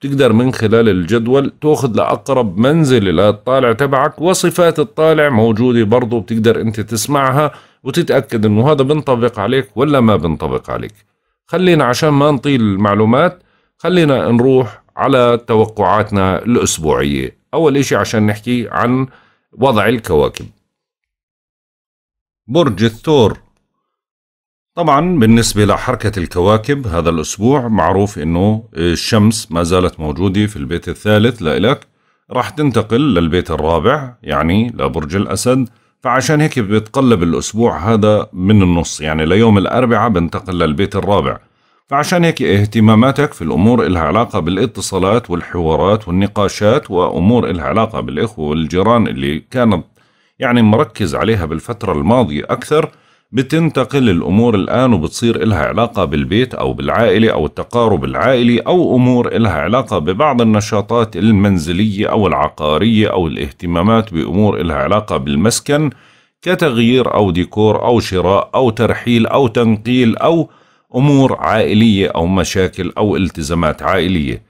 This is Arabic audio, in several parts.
تقدر من خلال الجدول تاخذ لأقرب منزل للطالع تبعك وصفات الطالع موجودة برضو بتقدر أنت تسمعها وتتأكد أنه هذا بنطبق عليك ولا ما بنطبق عليك خلينا عشان ما نطيل المعلومات خلينا نروح على توقعاتنا الأسبوعية أول إشي عشان نحكي عن وضع الكواكب برج الثور طبعا بالنسبة لحركة الكواكب هذا الأسبوع معروف أنه الشمس ما زالت موجودة في البيت الثالث لإلك راح تنتقل للبيت الرابع يعني لبرج الأسد فعشان هيك بيتقلب الأسبوع هذا من النص يعني ليوم الأربعاء بنتقل للبيت الرابع فعشان هيك اهتماماتك في الأمور إلها علاقة بالاتصالات والحوارات والنقاشات وأمور إلها علاقة بالإخوة والجيران اللي كانت يعني مركز عليها بالفترة الماضية أكثر بتنتقل الأمور الآن وبتصير إلها علاقة بالبيت أو بالعائلة أو التقارب العائلي أو أمور إلها علاقة ببعض النشاطات المنزلية أو العقارية أو الاهتمامات بأمور إلها علاقة بالمسكن كتغيير أو ديكور أو شراء أو ترحيل أو تنقيل أو أمور عائلية أو مشاكل أو التزامات عائلية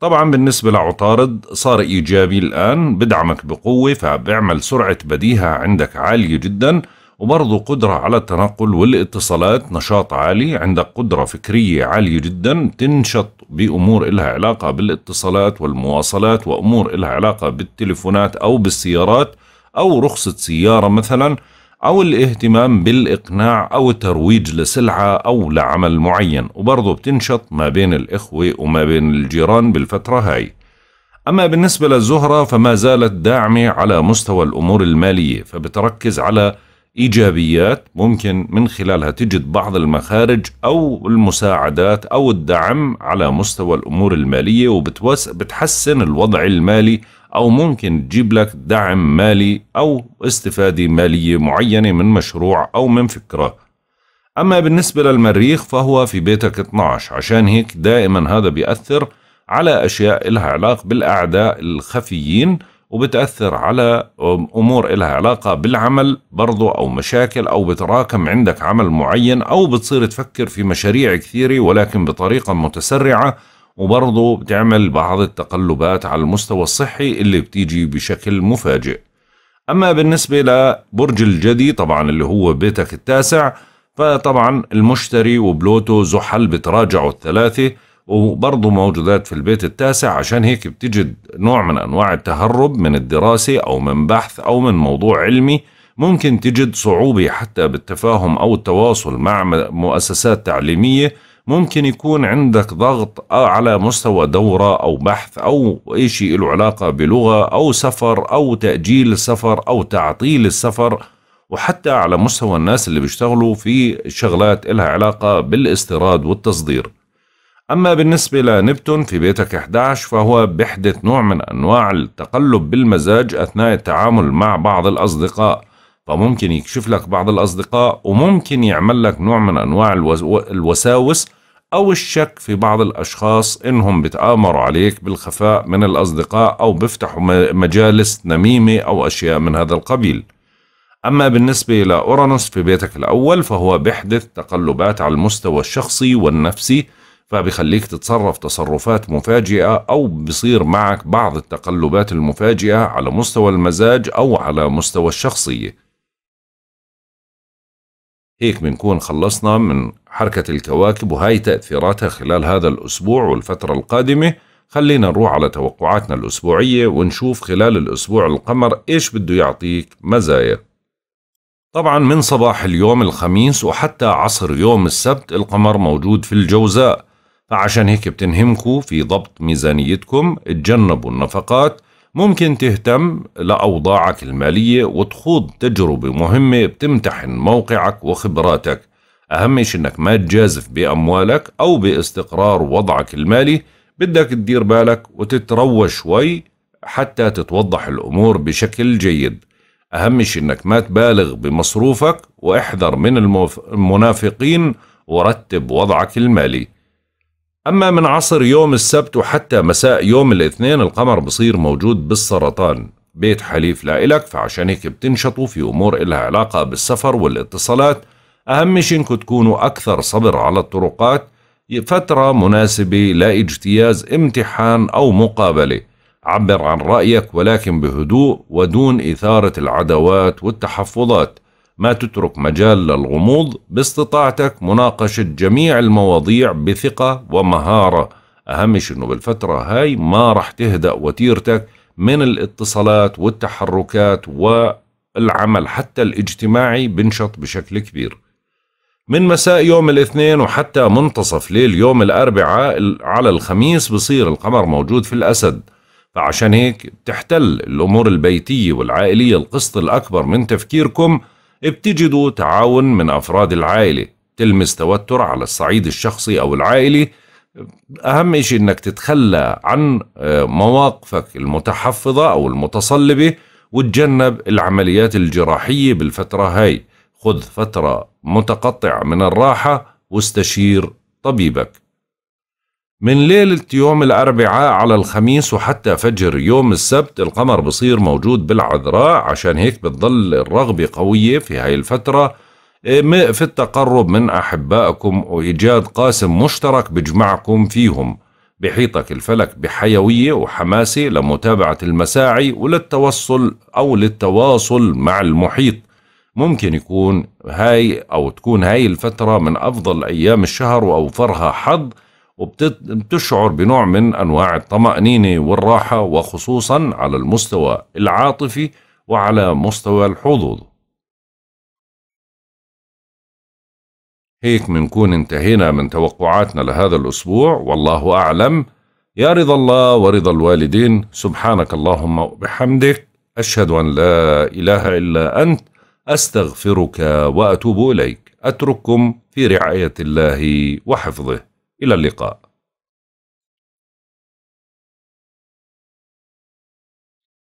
طبعا بالنسبة لعطارد صار إيجابي الآن بدعمك بقوة فبعمل سرعة بديهة عندك عالية جداً وبرضه قدرة على التنقل والاتصالات نشاط عالي عندك قدرة فكرية عالية جدا تنشط بأمور إلها علاقة بالاتصالات والمواصلات وأمور إلها علاقة بالتليفونات أو بالسيارات أو رخصة سيارة مثلا أو الاهتمام بالإقناع أو الترويج لسلعة أو لعمل معين وبرضه بتنشط ما بين الإخوة وما بين الجيران بالفترة هاي أما بالنسبة للزهرة فما زالت داعمة على مستوى الأمور المالية فبتركز على ايجابيات ممكن من خلالها تجد بعض المخارج او المساعدات او الدعم على مستوى الامور الماليه وبتحسن الوضع المالي او ممكن تجيب لك دعم مالي او استفاده ماليه معينه من مشروع او من فكره. اما بالنسبه للمريخ فهو في بيتك 12 عشان هيك دائما هذا بيأثر على اشياء لها علاقه بالاعداء الخفيين وبتأثر على أمور إلها علاقة بالعمل برضو أو مشاكل أو بتراكم عندك عمل معين أو بتصير تفكر في مشاريع كثيرة ولكن بطريقة متسرعة وبرضو بتعمل بعض التقلبات على المستوى الصحي اللي بتيجي بشكل مفاجئ أما بالنسبة لبرج الجدي طبعا اللي هو بيتك التاسع فطبعا المشتري وبلوتو زحل بتراجعوا الثلاثة وبرضه موجودات في البيت التاسع عشان هيك بتجد نوع من أنواع التهرب من الدراسة أو من بحث أو من موضوع علمي ممكن تجد صعوبة حتى بالتفاهم أو التواصل مع مؤسسات تعليمية ممكن يكون عندك ضغط على مستوى دورة أو بحث أو أي شيء له علاقة بلغة أو سفر أو تأجيل السفر أو تعطيل السفر وحتى على مستوى الناس اللي بيشتغلوا في شغلات إلها علاقة بالاستيراد والتصدير أما بالنسبة لنبتون في بيتك 11 فهو بيحدث نوع من أنواع التقلب بالمزاج أثناء التعامل مع بعض الأصدقاء فممكن يكشف لك بعض الأصدقاء وممكن يعمل لك نوع من أنواع الوساوس أو الشك في بعض الأشخاص إنهم بتآمروا عليك بالخفاء من الأصدقاء أو بيفتحوا مجالس نميمة أو أشياء من هذا القبيل أما بالنسبة لأورانوس في بيتك الأول فهو بيحدث تقلبات على المستوى الشخصي والنفسي فبيخليك تتصرف تصرفات مفاجئة أو بصير معك بعض التقلبات المفاجئة على مستوى المزاج أو على مستوى الشخصية هيك بنكون خلصنا من حركة الكواكب وهاي تأثيراتها خلال هذا الأسبوع والفترة القادمة خلينا نروح على توقعاتنا الأسبوعية ونشوف خلال الأسبوع القمر إيش بده يعطيك مزايا طبعا من صباح اليوم الخميس وحتى عصر يوم السبت القمر موجود في الجوزاء فعشان هيك بتنهمكوا في ضبط ميزانيتكم تجنبوا النفقات ممكن تهتم لأوضاعك المالية وتخوض تجربة مهمة بتمتحن موقعك وخبراتك أهم شيء إنك ما تجازف بأموالك أو باستقرار وضعك المالي بدك تدير بالك وتتروى شوي حتى تتوضح الأمور بشكل جيد أهم شيء إنك ما تبالغ بمصروفك واحذر من المنافقين ورتب وضعك المالي أما من عصر يوم السبت وحتى مساء يوم الاثنين القمر بصير موجود بالسرطان بيت حليف لإلك فعشان هيك بتنشطوا في أمور إلها علاقة بالسفر والاتصالات أهم شيء إنكم تكونوا أكثر صبر على الطرقات فترة مناسبة لاجتياز امتحان أو مقابلة عبر عن رأيك ولكن بهدوء ودون إثارة العداوات والتحفظات ما تترك مجال للغموض باستطاعتك مناقشة جميع المواضيع بثقة ومهارة أهم أنه بالفترة هاي ما رح تهدأ وتيرتك من الاتصالات والتحركات والعمل حتى الاجتماعي بنشط بشكل كبير من مساء يوم الاثنين وحتى منتصف ليل يوم الأربعاء على الخميس بصير القمر موجود في الأسد فعشان هيك بتحتل الأمور البيتية والعائلية القسط الأكبر من تفكيركم بتجدوا تعاون من أفراد العائلة تلمس توتر على الصعيد الشخصي أو العائلي أهم شيء أنك تتخلى عن آه، مواقفك المتحفظة أو المتصلبة وتجنب العمليات الجراحية بالفترة هاي خذ فترة متقطعة من الراحة واستشير طبيبك من ليلة يوم الأربعاء على الخميس وحتى فجر يوم السبت القمر بصير موجود بالعذراء عشان هيك بتضل الرغبة قوية في هاي الفترة إيه، في التقرب من أحبائكم وإيجاد قاسم مشترك بجمعكم فيهم بحيطك الفلك بحيوية وحماسة لمتابعة المساعي وللتوصل أو للتواصل مع المحيط ممكن يكون هاي أو تكون هاي الفترة من أفضل أيام الشهر وأوفرها حظ وبتشعر بنوع من أنواع الطمأنينة والراحة وخصوصا على المستوى العاطفي وعلى مستوى الحظوظ هيك منكون انتهينا من توقعاتنا لهذا الأسبوع والله أعلم يا رضا الله ورضا الوالدين سبحانك اللهم وبحمدك أشهد أن لا إله إلا أنت أستغفرك وأتوب إليك أترككم في رعاية الله وحفظه إلى اللقاء